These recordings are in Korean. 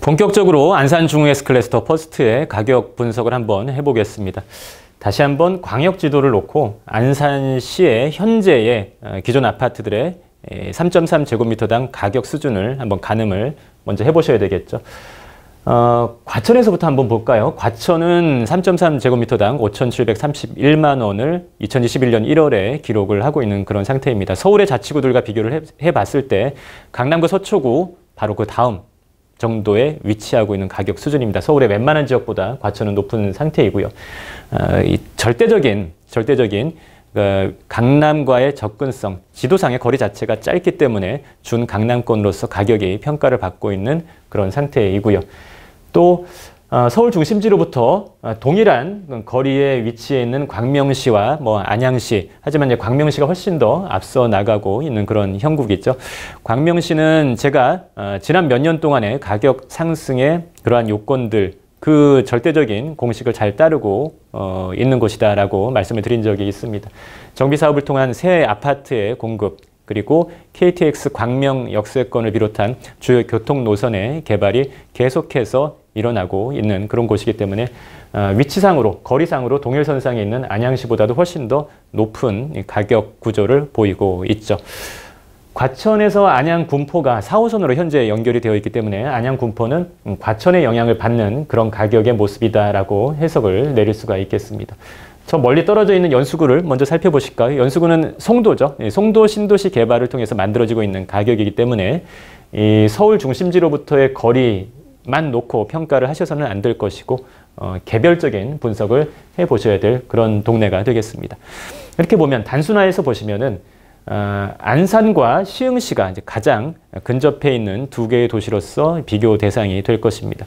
본격적으로 안산 중후에스 클래스터 퍼스트의 가격 분석을 한번 해보겠습니다. 다시 한번 광역 지도를 놓고 안산시의 현재의 어, 기존 아파트들의 3.3제곱미터당 가격 수준을 한번 가늠을 먼저 해보셔야 되겠죠. 어, 과천에서부터 한번 볼까요? 과천은 3.3제곱미터당 5,731만 원을 2021년 1월에 기록을 하고 있는 그런 상태입니다. 서울의 자치구들과 비교를 해, 봤을 때 강남구 서초구 바로 그 다음 정도에 위치하고 있는 가격 수준입니다. 서울의 웬만한 지역보다 과천은 높은 상태이고요. 어, 이 절대적인 절대적인 그 강남과의 접근성, 지도상의 거리 자체가 짧기 때문에 준 강남권으로서 가격이 평가를 받고 있는 그런 상태이고요. 또 어, 서울 중심지로부터 어, 동일한 거리에 위치해 있는 광명시와 뭐 안양시 하지만 이제 광명시가 훨씬 더 앞서 나가고 있는 그런 형국이죠. 광명시는 제가 어, 지난 몇 년 동안의 가격 상승의 그러한 요건들 그 절대적인 공식을 잘 따르고 있는 곳이다라고 말씀을 드린 적이 있습니다. 정비 사업을 통한 새 아파트의 공급 그리고 KTX 광명 역세권을 비롯한 주요 교통 노선의 개발이 계속해서 일어나고 있는 그런 곳이기 때문에 어, 위치상으로 거리상으로 동일선상에 있는 안양시보다도 훨씬 더 높은 가격 구조를 보이고 있죠. 과천에서 안양 군포가 4호선으로 현재 연결이 되어 있기 때문에 안양 군포는 음, 과천의 영향을 받는 그런 가격의 모습이다라고 해석을 내릴 수가 있겠습니다. 저 멀리 떨어져 있는 연수구를 먼저 살펴보실까요? 연수구는 송도죠. 예, 송도 신도시 개발을 통해서 만들어지고 있는 가격이기 때문에 이 서울 중심지로부터의 거리 만 놓고 평가를 하셔서는 안 될 것이고 어, 개별적인 분석을 해보셔야 될 그런 동네가 되겠습니다. 이렇게 보면 단순화해서 보시면은 어, 안산과 시흥시가 가장 근접해 있는 두 개의 도시로서 비교 대상이 될 것입니다.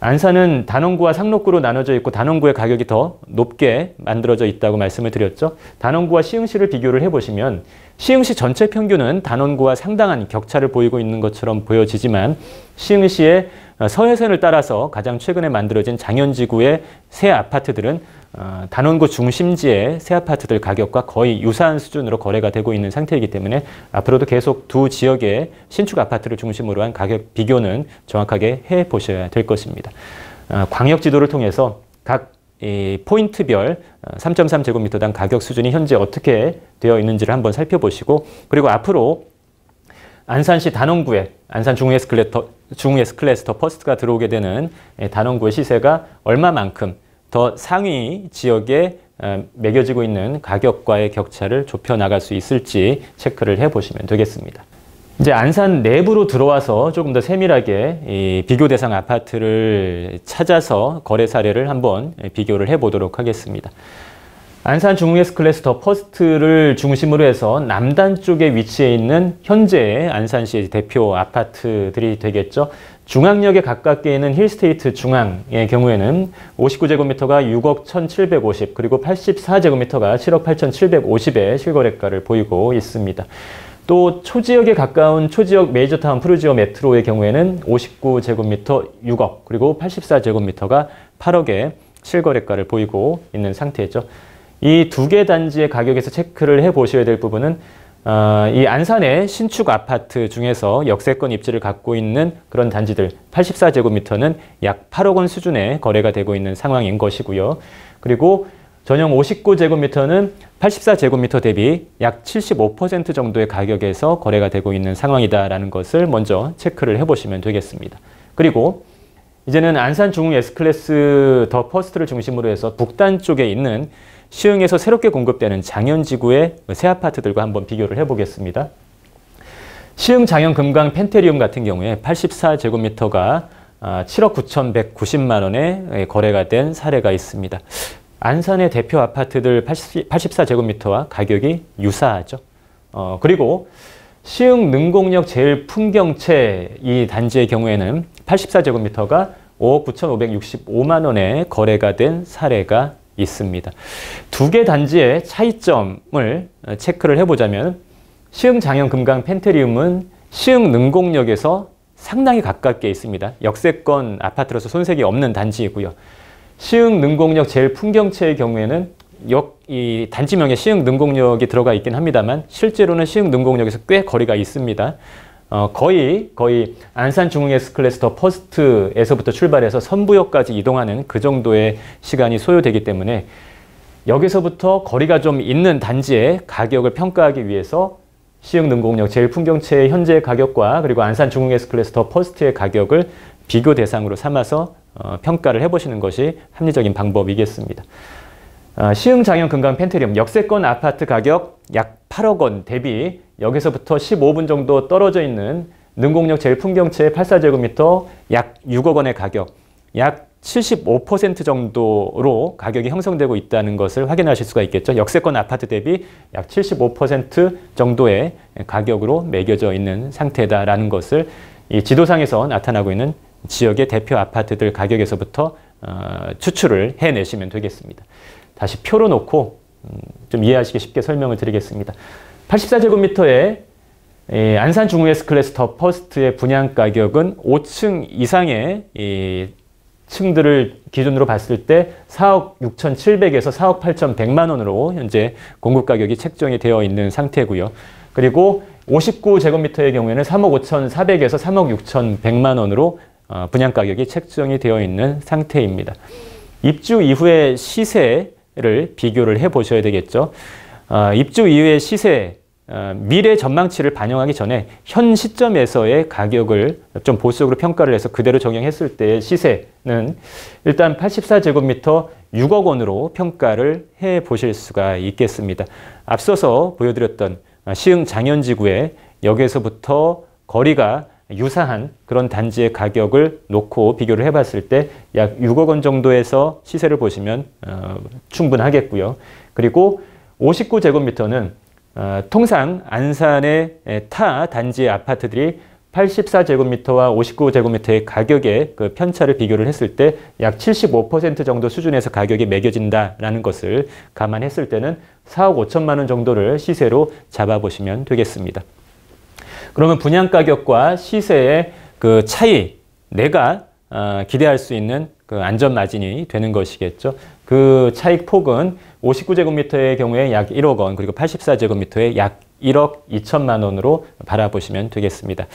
안산은 단원구와 상록구로 나눠져 있고 단원구의 가격이 더 높게 만들어져 있다고 말씀을 드렸죠. 단원구와 시흥시를 비교를 해보시면 시흥시 전체 평균은 단원구와 상당한 격차를 보이고 있는 것처럼 보여지지만 시흥시의 서해선을 따라서 가장 최근에 만들어진 장현지구의 새 아파트들은 어, 단원구 중심지의 새 아파트들 가격과 거의 유사한 수준으로 거래가 되고 있는 상태이기 때문에 앞으로도 계속 두 지역의 신축 아파트를 중심으로 한 가격 비교는 정확하게 해보셔야 될 것입니다. 어, 광역 지도를 통해서 각이 포인트별 3.3제곱미터당 어, 가격 수준이 현재 어떻게 되어 있는지를 한번 살펴보시고 그리고 앞으로 안산시 단원구에 안산 중흥 에스클레터 중흥 에스클레스터 퍼스트가 들어오게 되는 예, 단원구의 시세가 얼마만큼 더 상위 지역에 어, 매겨지고 있는 가격과의 격차를 좁혀 나갈 수 있을지 체크를 해보시면 되겠습니다. 이제 안산 내부로 들어와서 조금 더 세밀하게 비교 대상 아파트를 찾아서 거래 사례를 한번 비교를 해보도록 하겠습니다. 안산 중흥에스 클래스 더 퍼스트를 중심으로 해서 남단 쪽에 위치해 있는 현재 안산시의 대표 아파트들이 되겠죠. 중앙역에 가깝게 있는 힐스테이트 중앙의 경우에는 59제곱미터가 6억 1,750 그리고 84제곱미터가 7억 8,750의 실거래가를 보이고 있습니다. 또 초지역에 가까운 초지역 메이저타운 프루지오 메트로의 경우에는 59제곱미터 6억 그리고 84제곱미터가 8억의 실거래가를 보이고 있는 상태죠. 이 두 개 단지의 가격에서 체크를 해보셔야 될 부분은 어, 이 안산의 신축 아파트 중에서 역세권 입지를 갖고 있는 그런 단지들 84제곱미터는 약 8억 원 수준의 거래가 되고 있는 상황인 것이고요. 그리고 전용 59제곱미터는 84제곱미터 대비 약 75% 정도의 가격에서 거래가 되고 있는 상황이다라는 것을 먼저 체크를 해보시면 되겠습니다. 그리고 이제는 안산 중흥 S클래스 더 퍼스트를 중심으로 해서 북단 쪽에 있는 시흥에서 새롭게 공급되는 장현지구의 새 아파트들과 한번 비교를 해보겠습니다. 시흥 장현 금강 펜테리움 같은 경우에 84제곱미터가 7억 아, 9,190만 원에 거래가 된 사례가 있습니다. 안산의 대표 아파트들 80, 84제곱미터와 가격이 유사하죠. 어, 그리고 시흥 능곡역 제일 풍경채 이 단지의 경우에는 84제곱미터가 5억 9,565만 원에 거래가 된 사례가 있습니다. 두 개 단지의 차이점을 어, 체크를 해보자면 시흥 장현 금강 펜트리움은 시흥 능곡역에서 상당히 가깝게 있습니다. 역세권 아파트로서 손색이 없는 단지이고요. 시흥 능곡역 제일 풍경체의 경우에는 역, 이 단지명에 시흥 능곡역이 들어가 있긴 합니다만 실제로는 시흥 능곡역에서 꽤 거리가 있습니다. 어, 거의 거의 안산 중흥 에클레스더 퍼스트에서부터 출발해서 선부역까지 이동하는 그 정도의 시간이 소요되기 때문에 역에서부터 거리가 좀 있는 단지의 가격을 평가하기 위해서 시흥 능곡역 제일 풍경체의 현재 가격과 그리고 안산 중흥 에클레스더 퍼스트의 가격을 비교 대상으로 삼아서 어, 평가를 해보시는 것이 합리적인 방법이겠습니다. 어, 아, 시흥장현 금강 펜트리움 역세권 아파트 가격 약 8억 원 대비 여기서부터 15분 정도 떨어져 있는 능곡역 제일풍경채 84제곱미터 약 6억 원의 가격 약 75% 정도로 가격이 형성되고 있다는 것을 확인하실 수가 있겠죠. 역세권 아파트 대비 약 75% 정도의 가격으로 매겨져 있는 상태다라는 것을 이 지도상에서 나타나고 있는 지역의 대표 아파트들 가격에서부터 어, 추출을 해내시면 되겠습니다. 다시 표로 놓고 음, 좀 이해하시기 쉽게 설명을 드리겠습니다. 84제곱미터의 예, 안산 중후 S 클래스터 퍼스트의 분양 가격은 5층 이상의 이, 층들을 기준으로 봤을 때 4억 6,700에서 4억 8,100만 원으로 현재 공급 가격이 책정이 되어 있는 상태고요. 그리고 59제곱미터의 경우에는 3억 5,400에서 3억 6,100만 원으로 어, 분양 가격이 책정이 되어 있는 상태입니다. 입주 이후의 시세를 비교를 해 보셔야 되겠죠. 어, 입주 이후의 시세, 어, 미래 전망치를 반영하기 전에 현 시점에서의 가격을 좀 보수적으로 평가를 해서 그대로 적용했을 때의 시세는 일단 84제곱미터 6억 원으로 평가를 해 보실 수가 있겠습니다. 앞서서 보여드렸던 시흥 장현지구의 역에서부터 거리가 유사한 그런 단지의 가격을 놓고 비교를 해봤을 때 약 6억 원 정도에서 시세를 보시면 어, 충분하겠고요. 그리고 59제곱미터는 어, 통상 안산의 타 단지의 아파트들이 84제곱미터와 59제곱미터의 가격의 그 편차를 비교를 했을 때 약 75% 정도 수준에서 가격이 매겨진다라는 것을 감안했을 때는 4억 5천만 원 정도를 시세로 잡아보시면 되겠습니다. 그러면 분양 가격과 시세의 그 차이 내가 어, 기대할 수 있는 그 안전 마진이 되는 것이겠죠. 그 차익 폭은 59제곱미터의 경우에 약 1억 원, 그리고 84제곱미터에 약 1억 2천만 원으로 바라보시면 되겠습니다.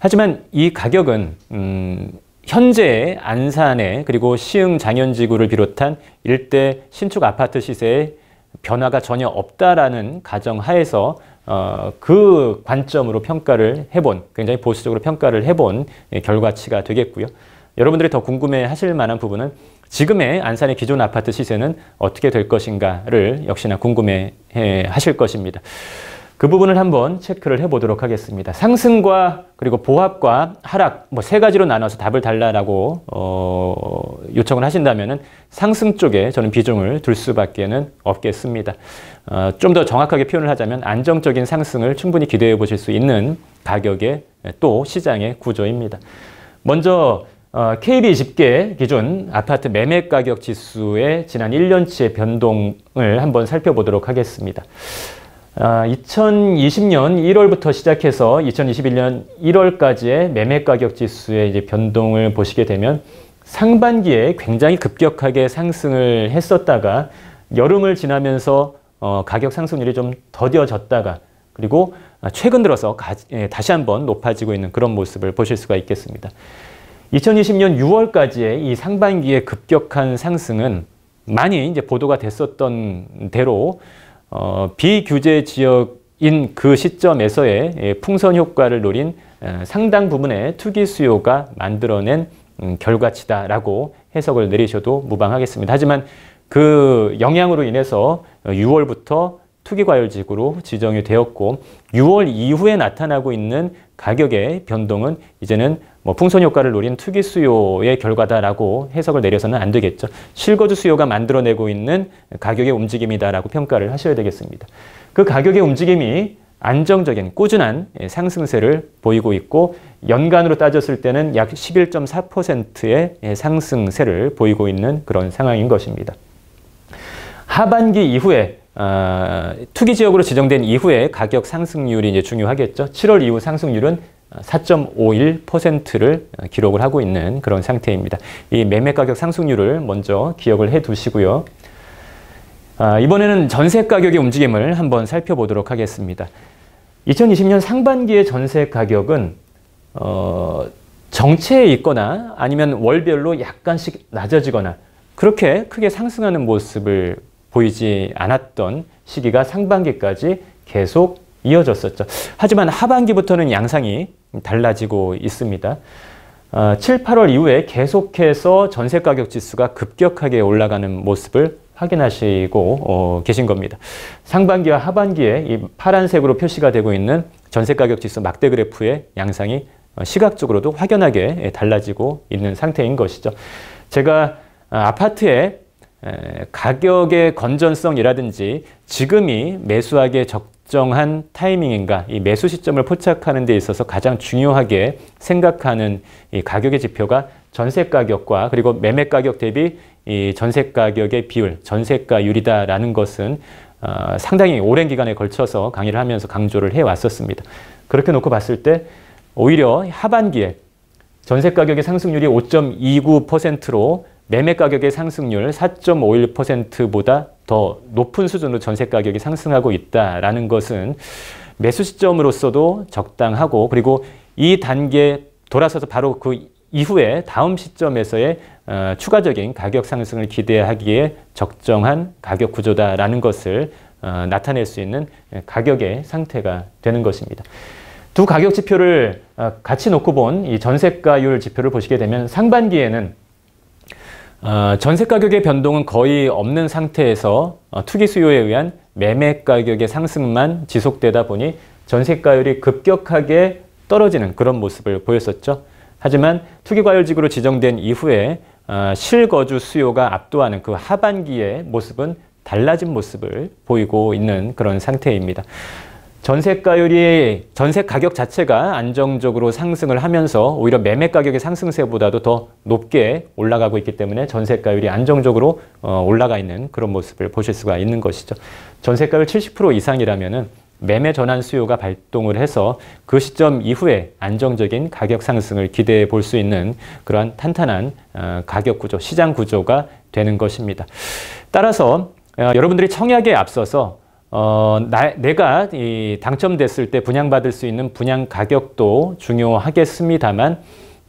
하지만 이 가격은 음, 현재 안산에 그리고 시흥 장현지구를 비롯한 일대 신축 아파트 시세에 변화가 전혀 없다라는 가정하에서 어, 그 관점으로 평가를 해본 굉장히 보수적으로 평가를 해본 예, 결과치가 되겠고요. 여러분들이 더 궁금해 하실 만한 부분은 지금의 안산의 기존 아파트 시세는 어떻게 될 것인가를 역시나 궁금해 하실 것입니다. 그 부분을 한번 체크를 해보도록 하겠습니다. 상승과 그리고 보합과 하락 뭐 세 가지로 나눠서 답을 달라라고 어, 요청을 하신다면 상승 쪽에 저는 비중을 둘 수밖에는 없겠습니다. 어, 좀 더 정확하게 표현을 하자면 안정적인 상승을 충분히 기대해 보실 수 있는 가격의 또 시장의 구조입니다. 먼저 어, KB 집계 기준 아파트 매매 가격 지수의 지난 1년치의 변동을 한번 살펴보도록 하겠습니다. 2020년 아, 1월부터 시작해서 2021년 1월까지의 매매 가격 지수의 이제 변동을 보시게 되면 상반기에 굉장히 급격하게 상승을 했었다가 여름을 지나면서 어, 가격 상승률이 좀 더뎌졌다가 그리고 최근 들어서 가, 예, 다시 한번 높아지고 있는 그런 모습을 보실 수가 있겠습니다. 2020년 6월까지의 이 상반기의 급격한 상승은 많이 이제 보도가 됐었던 대로 어, 비규제 지역인 그 시점에서의 예, 풍선 효과를 노린 어, 상당 부분의 투기 수요가 만들어낸 음, 결과치다라고 해석을 내리셔도 무방하겠습니다. 하지만 그 영향으로 인해서 6월부터 투기과열지구로 지정이 되었고 6월 이후에 나타나고 있는 가격의 변동은 이제는 뭐 풍선 효과를 노린 투기 수요의 결과다라고 해석을 내려서는 안 되겠죠. 실거주 수요가 만들어내고 있는 가격의 움직임이다라고 평가를 하셔야 되겠습니다. 그 가격의 움직임이 안정적인 꾸준한 상승세를 보이고 있고 연간으로 따졌을 때는 약 11.4%의 상승세를 보이고 있는 그런 상황인 것입니다. 하반기 이후에 어, 투기 지역으로 지정된 이후에 가격 상승률이 이제 중요하겠죠. 7월 이후 상승률은 4.51%를 기록을 하고 있는 그런 상태입니다. 이 매매 가격 상승률을 먼저 기억을 해 두시고요. 아, 이번에는 전세 가격의 움직임을 한번 살펴보도록 하겠습니다. 2020년 상반기의 전세 가격은 어, 정체에 있거나 아니면 월별로 약간씩 낮아지거나 그렇게 크게 상승하는 모습을 보이지 않았던 시기가 상반기까지 계속 이어졌었죠. 하지만 하반기부터는 양상이 달라지고 있습니다. 7, 어, 8월 이후에 계속해서 전세 가격 지수가 급격하게 올라가는 모습을 확인하시고 어, 계신 겁니다. 상반기와 하반기에 이 파란색으로 표시가 되고 있는 전세 가격 지수 막대 그래프의 양상이 어, 시각적으로도 확연하게 달라지고 있는 상태인 것이죠. 제가 아파트에 가격의 건전성이라든지 지금이 매수하기에 적정한 타이밍인가 이 매수 시점을 포착하는 데 있어서 가장 중요하게 생각하는 이 가격의 지표가 전세 가격과 그리고 매매 가격 대비 이 전세 가격의 비율, 전세가율이다라는 것은 어, 상당히 오랜 기간에 걸쳐서 강의를 하면서 강조를 해왔었습니다. 그렇게 놓고 봤을 때 오히려 하반기에 전세 가격의 상승률이 5.29%로 매매 가격의 상승률 4.51%보다 더 높은 수준으로 전세 가격이 상승하고 있다라는 것은 매수 시점으로서도 적당하고 그리고 이 단계 돌아서서 바로 그 이후에 다음 시점에서의 어, 추가적인 가격 상승을 기대하기에 적정한 가격 구조다라는 것을 어, 나타낼 수 있는 가격의 상태가 되는 것입니다. 두 가격 지표를 어, 같이 놓고 본 이 전세가율 지표를 보시게 되면 상반기에는 어, 전세 가격의 변동은 거의 없는 상태에서 어, 투기 수요에 의한 매매 가격의 상승만 지속되다 보니 전세가율이 급격하게 떨어지는 그런 모습을 보였었죠. 하지만 투기과열지구로 지정된 이후에 어, 실거주 수요가 압도하는 그 하반기의 모습은 달라진 모습을 보이고 있는 그런 상태입니다. 전세가율이 전세 가격 자체가 안정적으로 상승을 하면서 오히려 매매 가격의 상승세보다도 더 높게 올라가고 있기 때문에 전세가율이 안정적으로 어, 올라가 있는 그런 모습을 보실 수가 있는 것이죠. 전세가율 70% 이상이라면은 매매 전환 수요가 발동을 해서 그 시점 이후에 안정적인 가격 상승을 기대해 볼 수 있는 그러한 탄탄한 어, 가격 구조, 시장 구조가 되는 것입니다. 따라서 어, 여러분들이 청약에 앞서서 어, 나, 내가 이 당첨됐을 때 분양받을 수 있는 분양 가격도 중요하겠습니다만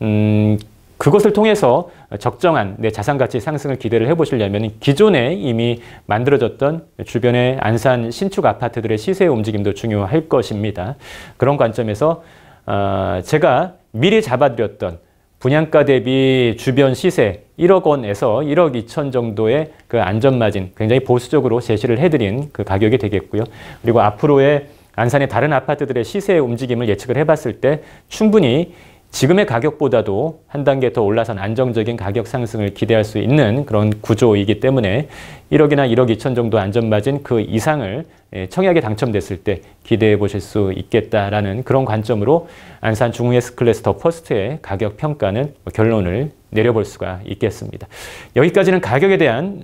음, 그것을 통해서 적정한 내 자산 가치 상승을 기대를 해보시려면 기존에 이미 만들어졌던 주변의 안산 신축 아파트들의 시세 움직임도 중요할 것입니다. 그런 관점에서 어, 제가 미리 잡아드렸던 분양가 대비 주변 시세 1억 원에서 1억 2천 정도의 그 안전마진 굉장히 보수적으로 제시를 해드린 그 가격이 되겠고요. 그리고 앞으로의 안산의 다른 아파트들의 시세 움직임을 예측을 해봤을 때 충분히 지금의 가격보다도 한 단계 더 올라선 안정적인 가격 상승을 기대할 수 있는 그런 구조이기 때문에 1억이나 1억 2천 정도 안전마진 그 이상을 예, 청약에 당첨됐을 때 기대해 보실 수 있겠다라는 그런 관점으로 안산 중흥 S클래스 더 퍼스트의 가격 평가는 결론을 내려볼 수가 있겠습니다. 여기까지는 가격에 대한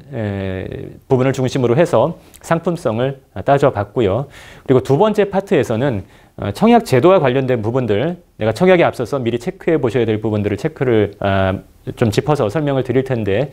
부분을 중심으로 해서 상품성을 따져봤고요. 그리고 두 번째 파트에서는 어, 청약 제도와 관련된 부분들, 내가 청약에 앞서서 미리 체크해 보셔야 될 부분들을 체크를 아, 좀 짚어서 설명을 드릴 텐데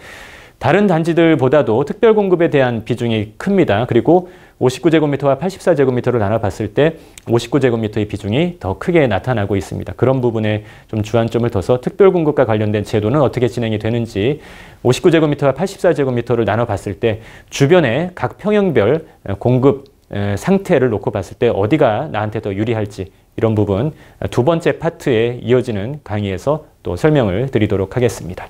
다른 단지들보다도 특별 공급에 대한 비중이 큽니다. 그리고 59제곱미터와 84제곱미터를 나눠봤을 때 59제곱미터의 비중이 더 크게 나타나고 있습니다. 그런 부분에 좀 주안점을 둬서 특별 공급과 관련된 제도는 어떻게 진행이 되는지 59제곱미터와 84제곱미터를 나눠봤을 때주변에각 평형별 공급 상태를 놓고 봤을 때 어디가 나한테 더 유리할지 이런 부분 두 번째 파트에 이어지는 강의에서 또 설명을 드리도록 하겠습니다.